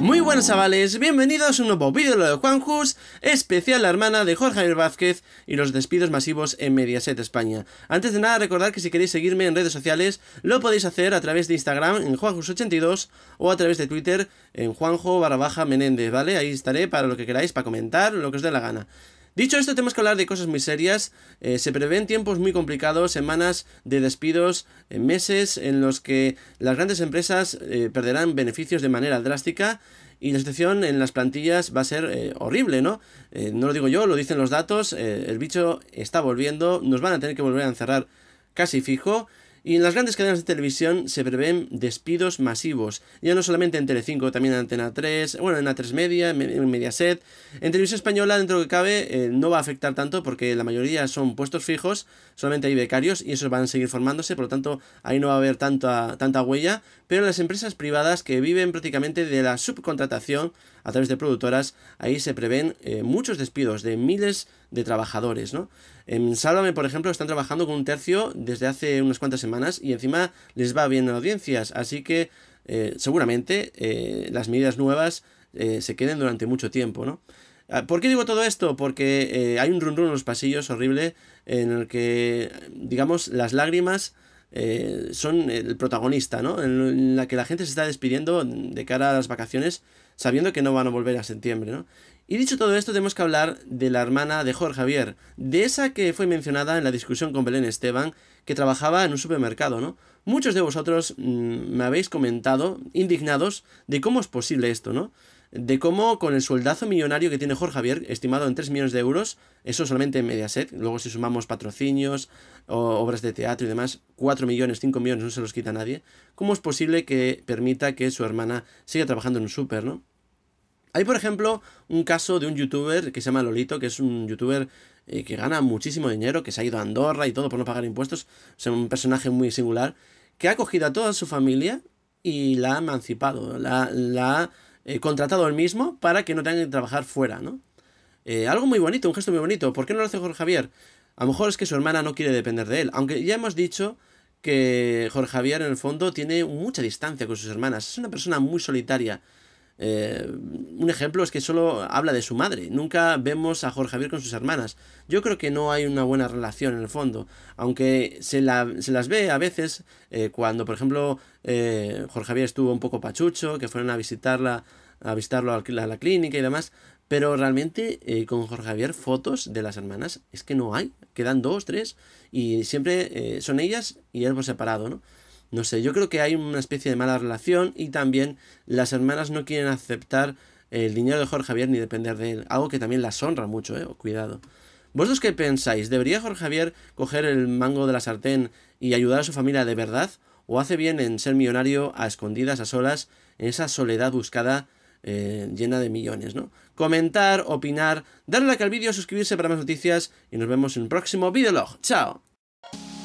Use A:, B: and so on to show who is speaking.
A: Muy buenas chavales, bienvenidos a un nuevo vídeo de Juanjus, especial la hermana de Jorge Javier Vázquez y los despidos masivos en Mediaset España. Antes de nada, recordar que si queréis seguirme en redes sociales, lo podéis hacer a través de Instagram en juanjus82 o a través de Twitter en juanjo Barabaja menéndez, ¿vale? Ahí estaré para lo que queráis, para comentar, lo que os dé la gana. Dicho esto, tenemos que hablar de cosas muy serias. Eh, se prevén tiempos muy complicados, semanas de despidos, eh, meses en los que las grandes empresas eh, perderán beneficios de manera drástica y la situación en las plantillas va a ser horrible, ¿no? no lo digo yo, lo dicen los datos, el bicho está volviendo, nos van a tener que volver a encerrar casi fijo y en las grandes cadenas de televisión se prevén despidos masivos, ya no solamente en Telecinco, también en Antena 3, bueno, en A3 Media, en Mediaset. En televisión española, dentro de que cabe, eh, no va a afectar tanto porque la mayoría son puestos fijos, solamente hay becarios y esos van a seguir formándose, por lo tanto ahí no va a haber tanta, tanta huella, pero en las empresas privadas que viven prácticamente de la subcontratación a través de productoras, ahí se prevén eh, muchos despidos de miles de de trabajadores, ¿no? En Sálvame, por ejemplo, están trabajando con un tercio desde hace unas cuantas semanas y encima les va bien en audiencias, así que eh, seguramente eh, las medidas nuevas eh, se queden durante mucho tiempo, ¿no? Ah, ¿Por qué digo todo esto? Porque hay un run run en los pasillos horrible en el que, digamos, las lágrimas son el protagonista, ¿no? En la que la gente se está despidiendo de cara a las vacaciones sabiendo que no van a volver a septiembre, ¿no? Y dicho todo esto, tenemos que hablar de la hermana de Jorge Javier, de esa que fue mencionada en la discusión con Belén Esteban, que trabajaba en un supermercado, ¿no? Muchos de vosotros mm, me habéis comentado, indignados, de cómo es posible esto, ¿no? De cómo con el sueldazo millonario que tiene Jorge Javier, estimado en 3 millones de euros, eso solamente en Mediaset, luego si sumamos patrocinios, obras de teatro y demás, 4 millones, 5 millones, no se los quita nadie, ¿cómo es posible que permita que su hermana siga trabajando en un super, ¿no? Hay, por ejemplo, un caso de un youtuber que se llama Lolito, que es un youtuber eh, que gana muchísimo dinero, que se ha ido a Andorra y todo por no pagar impuestos. es sea, un personaje muy singular, que ha cogido a toda su familia y la ha emancipado, la, ha eh, contratado él mismo para que no tenga que trabajar fuera, ¿no? Eh, algo muy bonito, un gesto muy bonito. ¿Por qué no lo hace Jorge Javier? A lo mejor es que su hermana no quiere depender de él. Aunque ya hemos dicho que Jorge Javier, en el fondo, tiene mucha distancia con sus hermanas. Es una persona muy solitaria. Eh, un ejemplo es que solo habla de su madre. Nunca vemos a Jorge Javier con sus hermanas. Yo creo que no hay una buena relación en el fondo. Aunque se, se las ve a veces eh, cuando, por ejemplo, eh, Jorge Javier estuvo un poco pachucho, que fueron a visitarla a visitarlo a la, a la clínica y demás. Pero realmente con Jorge Javier fotos de las hermanas es que no hay. Quedan dos, tres y siempre son ellas y él por separado, ¿no? No sé, yo creo que hay una especie de mala relación y también las hermanas no quieren aceptar el dinero de Jorge Javier ni depender de él. Algo que también las honra mucho, eh. Cuidado. ¿Vosotros qué pensáis? ¿Debería Jorge Javier coger el mango de la sartén y ayudar a su familia de verdad? ¿O hace bien en ser millonario a escondidas, a solas, en esa soledad buscada eh, llena de millones, ¿no? Comentar, opinar, darle like al vídeo, suscribirse para más noticias y nos vemos en un próximo videolog. ¡Chao!